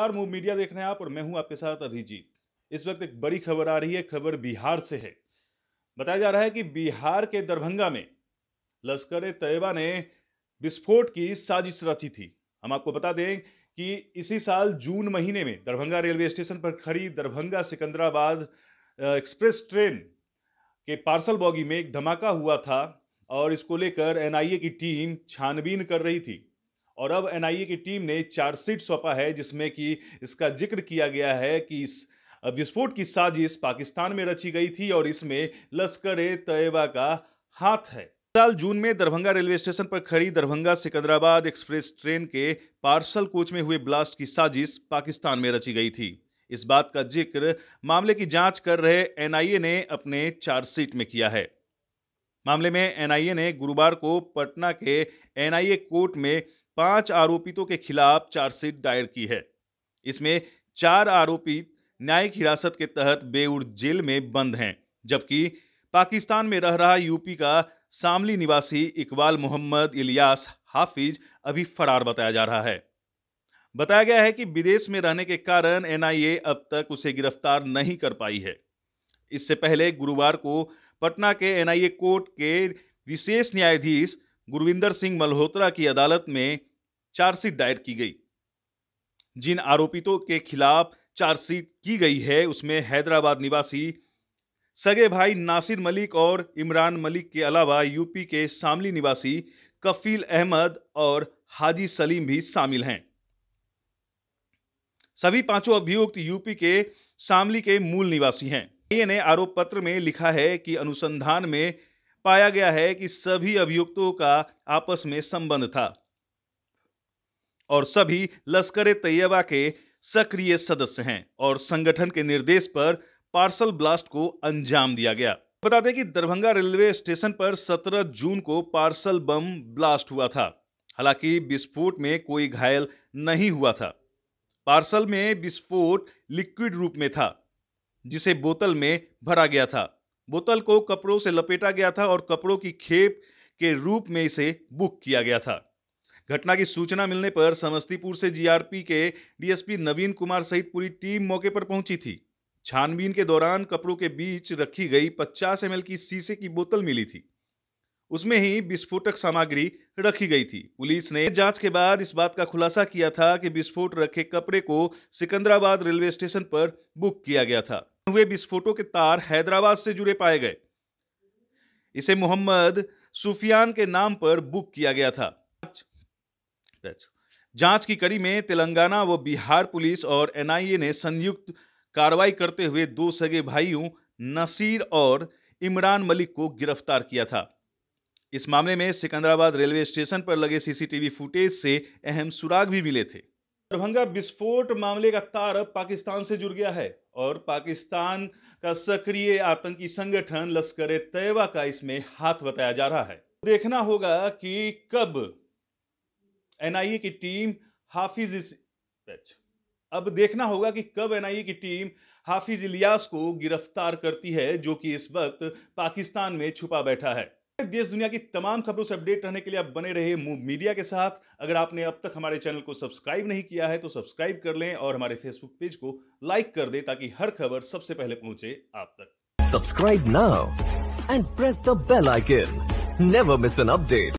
नमस्कार move media देख रहे हैं आप और मैं हूं आपके साथ अभिजीत इस वक्त एक बड़ी खबर आ रही है खबर बिहार से है बताया जा रहा है कि बिहार के दरभंगा में लश्कर तैयबा ने विस्फोट की साजिश रची थी हम आपको बता दें कि इसी साल जून महीने में दरभंगा रेलवे स्टेशन पर खड़ी दरभंगा सिकंदराबाद एक्सप्रेस ट्रेन के पार्सल बॉगी में एक धमाका हुआ था और इसको लेकर एनआईए की टीम छानबीन कर रही थी और अब एनआईए की टीम ने चार्जशीट सौंपा है जिसमें कि इसका जिक्र किया गया है कि इस विस्फोट की साजिश पाकिस्तान में रची गई थी और इसमें लश्कर ए तयबा का हाथ है साल जून में दरभंगा रेलवे स्टेशन पर खड़ी दरभंगा सिकंदराबाद एक्सप्रेस ट्रेन के पार्सल कोच में हुए ब्लास्ट की साजिश पाकिस्तान में रची गई थी इस बात का जिक्र मामले की जांच कर रहे एनआईए ने अपने चार्जशीट में किया है मामले में एनआईए ने गुरुवार को पटना के एनआईए कोर्ट में पांच आरोपितों के खिलाफ चार्जशीट दायर की है इसमें चार आरोपित न्यायिक हिरासत के तहत बेउर जेल में बंद हैं जबकि पाकिस्तान में रह रहा यूपी का सामली निवासी इकबाल मोहम्मद इलियास हाफिज अभी फरार बताया जा रहा है बताया गया है कि विदेश में रहने के कारण एनआईए अब तक उसे गिरफ्तार नहीं कर पाई है इससे पहले गुरुवार को पटना के एनआईए कोर्ट के विशेष न्यायाधीश गुरविंदर सिंह मल्होत्रा की अदालत में चार्जशीट दायर की गई जिन आरोपितों के खिलाफ चार्जशीट की गई है उसमें हैदराबाद निवासी सगे भाई नासिर मलिक और इमरान मलिक के अलावा यूपी के शामली निवासी कफील अहमद और हाजी सलीम भी शामिल हैं सभी पांचों अभियुक्त यूपी के शामली के मूल निवासी हैं ने आरोप पत्र में लिखा है कि अनुसंधान में पाया गया है कि सभी अभियुक्तों का आपस में संबंध था और सभी लश्कर तैयबा के सक्रिय सदस्य हैं और संगठन के निर्देश पर पार्सल ब्लास्ट को अंजाम दिया गया बता दें कि दरभंगा रेलवे स्टेशन पर 17 जून को पार्सल बम ब्लास्ट हुआ था हालांकि विस्फोट में कोई घायल नहीं हुआ था पार्सल में विस्फोट लिक्विड रूप में था जिसे बोतल में भरा गया था बोतल को कपड़ों से लपेटा गया था और कपड़ों की खेप के रूप में इसे बुक किया गया था घटना की सूचना मिलने पर समस्तीपुर से जीआरपी के डीएसपी नवीन कुमार सहित पूरी टीम मौके पर पहुंची थी छानबीन के दौरान कपड़ों के बीच रखी गई 50 एम की शीशे की बोतल मिली थी उसमें ही विस्फोटक सामग्री रखी गई थी पुलिस ने जांच के बाद इस बात का खुलासा किया था कि विस्फोट रखे कपड़े को सिकंदराबाद रेलवे स्टेशन पर बुक किया गया था हुए विस्फोटों के तार हैदराबाद से जुड़े पाए गए इसे मोहम्मद सुफियान के नाम पर बुक किया गया था जांच की कड़ी में तेलंगाना व बिहार पुलिस और एनआईए ने संयुक्त कार्रवाई करते हुए दो सगे भाइयों नसीर और इमरान मलिक को गिरफ्तार किया था इस मामले में सिकंदराबाद रेलवे स्टेशन पर लगे सीसीटीवी फुटेज से अहम सुराग भी मिले थे दरभंगा विस्फोट मामले का तार पाकिस्तान से जुड़ गया है और पाकिस्तान का सक्रिय आतंकी संगठन लश्कर तैयबा का इसमें हाथ बताया जा रहा है देखना होगा कि कब एनआईए e की टीम हाफिज इस अब देखना होगा कि कब एनआईए e की टीम हाफिज इलियास को गिरफ्तार करती है जो कि इस वक्त पाकिस्तान में छुपा बैठा है देश दुनिया की तमाम खबरों से अपडेट रहने के लिए आप बने रहे मूव मीडिया के साथ अगर आपने अब तक हमारे चैनल को सब्सक्राइब नहीं किया है तो सब्सक्राइब कर लें और हमारे फेसबुक पेज को लाइक कर दें ताकि हर खबर सबसे पहले पहुंचे आप तक subscribe now and press the bell icon never miss an update